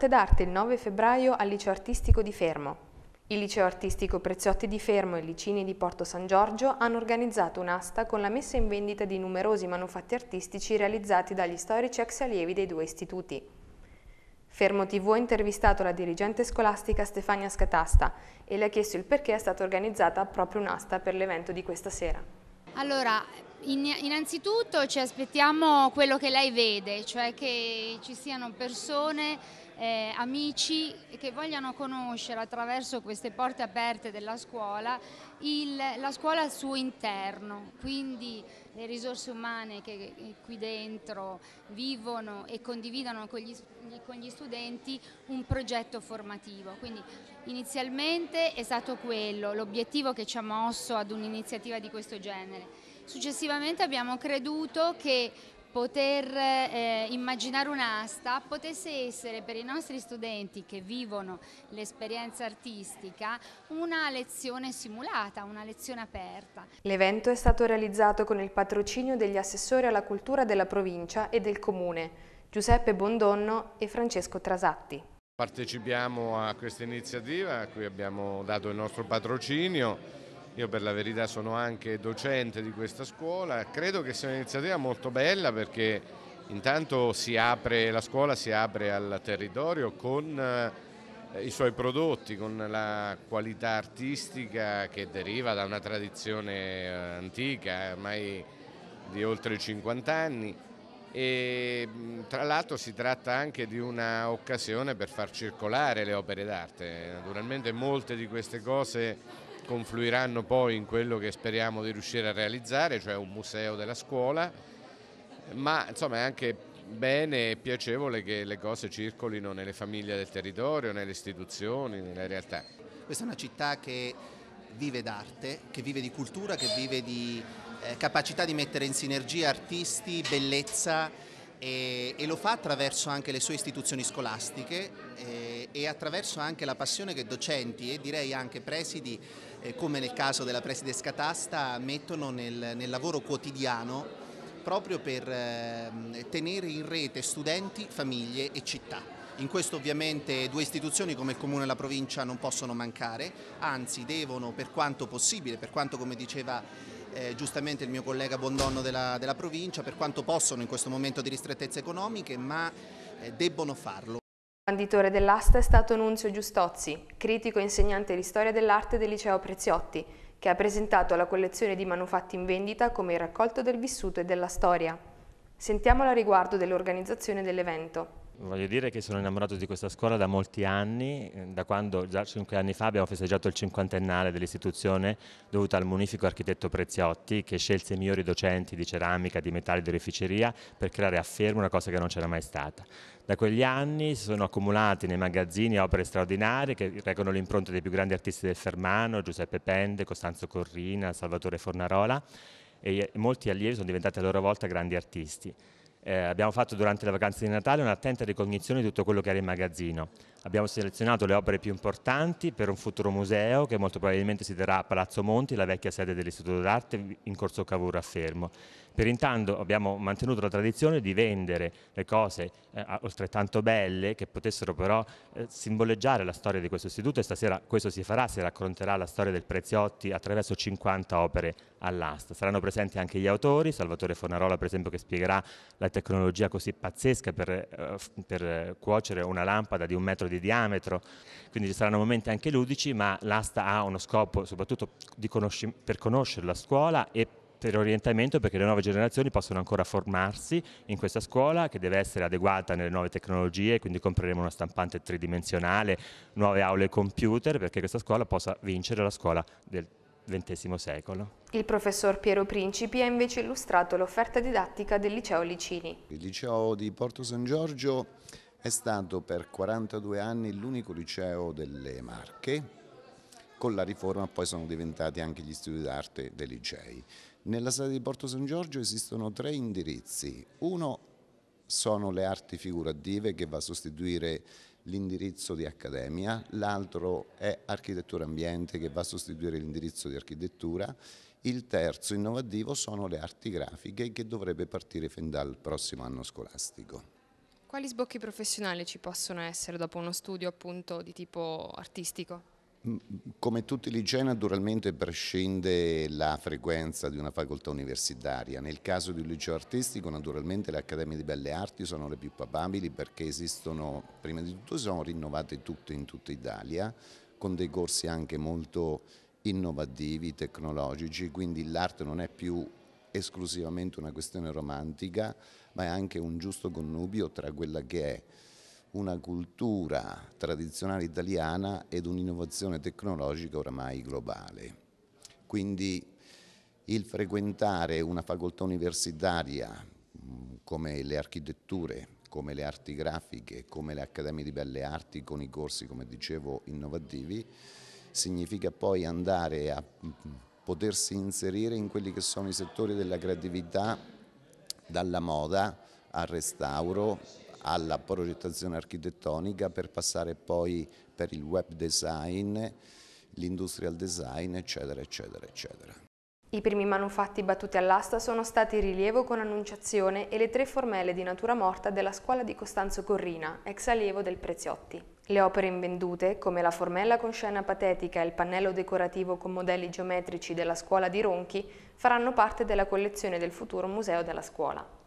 Notte d'arte il 9 febbraio al Liceo Artistico di Fermo. Il Liceo Artistico Preziotti di Fermo e Licini di Porto San Giorgio hanno organizzato un'asta con la messa in vendita di numerosi manufatti artistici realizzati dagli storici ex allievi dei due istituti. Fermo TV ha intervistato la dirigente scolastica Stefania Scatasta e le ha chiesto il perché è stata organizzata proprio un'asta per l'evento di questa sera. Allora, innanzitutto ci aspettiamo quello che lei vede, cioè che ci siano persone eh, amici che vogliano conoscere attraverso queste porte aperte della scuola il, la scuola al suo interno, quindi le risorse umane che, che eh, qui dentro vivono e condividono con gli, con gli studenti un progetto formativo. Quindi inizialmente è stato quello l'obiettivo che ci ha mosso ad un'iniziativa di questo genere. Successivamente abbiamo creduto che poter eh, immaginare un'asta potesse essere per i nostri studenti che vivono l'esperienza artistica una lezione simulata, una lezione aperta. L'evento è stato realizzato con il patrocinio degli assessori alla cultura della provincia e del comune, Giuseppe Bondonno e Francesco Trasatti. Partecipiamo a questa iniziativa qui abbiamo dato il nostro patrocinio io per la verità sono anche docente di questa scuola, credo che sia un'iniziativa molto bella perché intanto apre, la scuola si apre al territorio con eh, i suoi prodotti, con la qualità artistica che deriva da una tradizione eh, antica, ormai di oltre 50 anni e tra l'altro si tratta anche di un'occasione per far circolare le opere d'arte, naturalmente molte di queste cose confluiranno poi in quello che speriamo di riuscire a realizzare, cioè un museo della scuola, ma insomma è anche bene e piacevole che le cose circolino nelle famiglie del territorio, nelle istituzioni, nelle realtà. Questa è una città che vive d'arte, che vive di cultura, che vive di eh, capacità di mettere in sinergia artisti, bellezza e, e, lo fa attraverso anche le sue istituzioni scolastiche e, eh, e attraverso anche la passione che docenti e direi anche presidi eh, come nel caso della preside scatasta, mettono nel, nel lavoro quotidiano proprio per ehm, tenere in rete studenti, famiglie e città. In questo ovviamente due istituzioni come il Comune e la Provincia non possono mancare, anzi devono per quanto possibile, per quanto come diceva eh, giustamente il mio collega Bondonno della, della Provincia, per quanto possono in questo momento di ristrettezze economiche, ma eh, debbono farlo banditore dell'asta è stato Nunzio Giustozzi, critico e insegnante di storia dell'arte del liceo Preziotti, che ha presentato la collezione di manufatti in vendita come il raccolto del vissuto e della storia. Sentiamola a riguardo dell'organizzazione dell'evento voglio dire che sono innamorato di questa scuola da molti anni, eh, da quando già cinque anni fa abbiamo festeggiato il cinquantennale dell'istituzione dovuto al munifico architetto Preziotti che scelse i migliori docenti di ceramica, di metalli, di oreficeria per creare a Fermo una cosa che non c'era mai stata. Da quegli anni si sono accumulati nei magazzini opere straordinarie che recano l'impronta dei più grandi artisti del Fermano, Giuseppe Pende, Costanzo Corrina, Salvatore Fornarola e molti allievi sono diventati a loro volta grandi artisti. Eh, abbiamo fatto durante le vacanze di Natale un'attenta ricognizione di tutto quello che era in magazzino. Abbiamo selezionato le opere più importanti per un futuro museo che molto probabilmente si terrà a Palazzo Monti, la vecchia sede dell'Istituto d'Arte in Corso Cavour a Fermo. Per intanto abbiamo mantenuto la tradizione di vendere le cose eh, altrettanto belle che potessero però eh, simboleggiare la storia di questo istituto e stasera questo si farà, si racconterà la storia del Preziotti attraverso 50 opere all'asta. Saranno presenti anche gli autori, Salvatore Fonarola per esempio che spiegherà la tecnologia così pazzesca per, eh, per eh, cuocere una lampada di un metro di diametro, quindi ci saranno momenti anche ludici ma l'asta ha uno scopo soprattutto conosci per conoscere la scuola e per orientamento perché le nuove generazioni possono ancora formarsi in questa scuola che deve essere adeguata nelle nuove tecnologie, quindi compreremo una stampante tridimensionale, nuove aule computer perché questa scuola possa vincere la scuola del XX secolo. Il professor Piero Principi ha invece illustrato l'offerta didattica del liceo Licini. Il liceo di Porto San Giorgio è stato per 42 anni l'unico liceo delle Marche con la riforma poi sono diventati anche gli studi d'arte dei licei. Nella sala di Porto San Giorgio esistono tre indirizzi. Uno sono le arti figurative che va a sostituire l'indirizzo di accademia, l'altro è architettura ambiente che va a sostituire l'indirizzo di architettura, il terzo innovativo sono le arti grafiche che dovrebbe partire fin dal prossimo anno scolastico. Quali sbocchi professionali ci possono essere dopo uno studio appunto di tipo artistico? Come tutti i licei naturalmente prescinde la frequenza di una facoltà universitaria, nel caso di un liceo artistico naturalmente le accademie di belle arti sono le più papabili perché esistono, prima di tutto sono rinnovate tutte in tutta Italia con dei corsi anche molto innovativi, tecnologici, quindi l'arte non è più esclusivamente una questione romantica ma è anche un giusto connubio tra quella che è una cultura tradizionale italiana ed un'innovazione tecnologica oramai globale. Quindi il frequentare una facoltà universitaria mm, come le architetture, come le arti grafiche, come le accademie di belle arti con i corsi, come dicevo, innovativi, significa poi andare a mm, potersi inserire in quelli che sono i settori della creatività, dalla moda al restauro, alla progettazione architettonica per passare poi per il web design, l'industrial design, eccetera, eccetera, eccetera. I primi manufatti battuti all'asta sono stati Rilievo con Annunciazione e le tre formelle di natura morta della scuola di Costanzo Corrina, ex allievo del Preziotti. Le opere invendute, come la formella con scena patetica e il pannello decorativo con modelli geometrici della scuola di Ronchi, faranno parte della collezione del futuro museo della scuola.